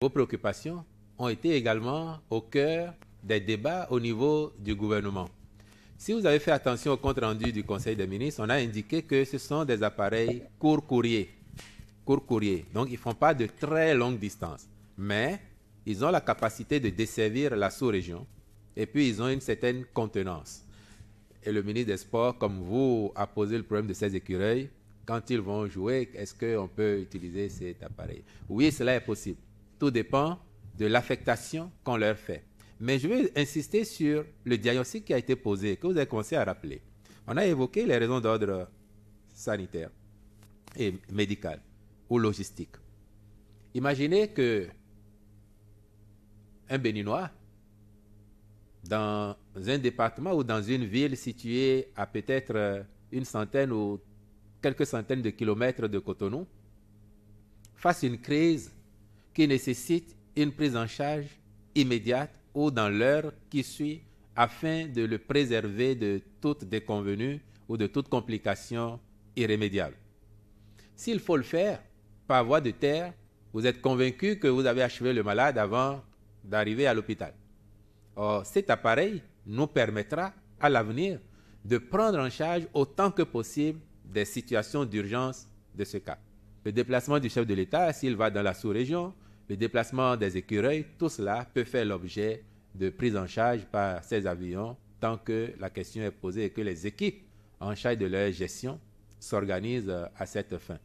Vos préoccupations ont été également au cœur des débats au niveau du gouvernement. Si vous avez fait attention au compte rendu du Conseil des ministres, on a indiqué que ce sont des appareils court courrier. Court courrier. Donc, ils ne font pas de très longue distance. Mais ils ont la capacité de desservir la sous-région et puis ils ont une certaine contenance. Et le ministre des Sports, comme vous, a posé le problème de ces écureuils. Quand ils vont jouer, est-ce qu'on peut utiliser cet appareil Oui, cela est possible. Tout dépend de l'affectation qu'on leur fait. Mais je veux insister sur le diagnostic qui a été posé, que vous avez commencé à rappeler. On a évoqué les raisons d'ordre sanitaire et médical ou logistique. Imaginez que un Béninois, dans un département ou dans une ville située à peut-être une centaine ou quelques centaines de kilomètres de Cotonou, fasse une crise qui nécessite une prise en charge immédiate ou dans l'heure qui suit afin de le préserver de toute déconvenue ou de toute complication irrémédiable. S'il faut le faire par voie de terre, vous êtes convaincu que vous avez achevé le malade avant d'arriver à l'hôpital. Or, cet appareil nous permettra à l'avenir de prendre en charge autant que possible des situations d'urgence de ce cas. Le déplacement du chef de l'État, s'il va dans la sous-région, le déplacement des écureuils, tout cela peut faire l'objet de prise en charge par ces avions tant que la question est posée et que les équipes en charge de leur gestion s'organisent à cette fin.